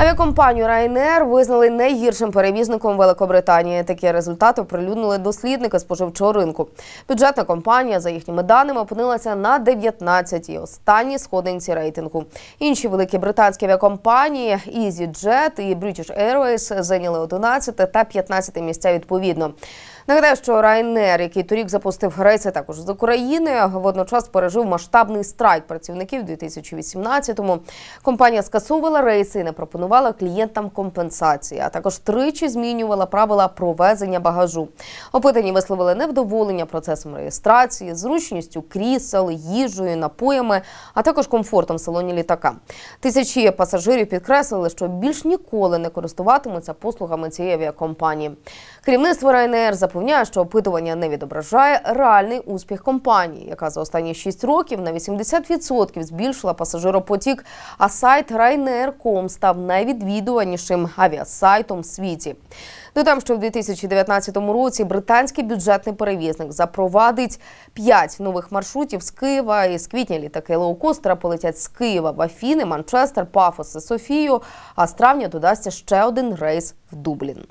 Авіакомпанію Ryanair визнали найгіршим перевізником Великобританії. Такі результати оприлюднили дослідники споживчого ринку. Бюджетна компанія, за їхніми даними, опинилася на 19-й останній сходинці рейтингу. Інші великі британські авіакомпанії EasyJet і British Airways зайняли 11 та 15 місця відповідно. Нагадаю, що РайНер, який торік запустив рейси також з України, водночас пережив масштабний страйк працівників 2018-му. Компанія скасовувала рейси і не пропонувала клієнтам компенсації, а також тричі змінювала правила провезення багажу. Опитані висловили невдоволення процесом реєстрації, зручністю крісел, їжею, напоями, а також комфортом в салоні літака. Тисячі пасажирів підкреслили, що більш ніколи не користуватимуться послугами цієї авіакомпанії. Керівництво Ryanair за запевняє, що опитування не відображає реальний успіх компанії, яка за останні 6 років на 80% збільшила пасажиропотік. А сайт Ryanair.com став найвідвідуванішим авіасайтом в світі. Додам, що в 2019 році британський бюджетний перевізник запровадить 5 нових маршрутів з Києва. І з квітня літаки Лоукостера полетять з Києва в Афіни, Манчестер, Пафос і Софію. А з травня додасться ще один рейс в Дублін.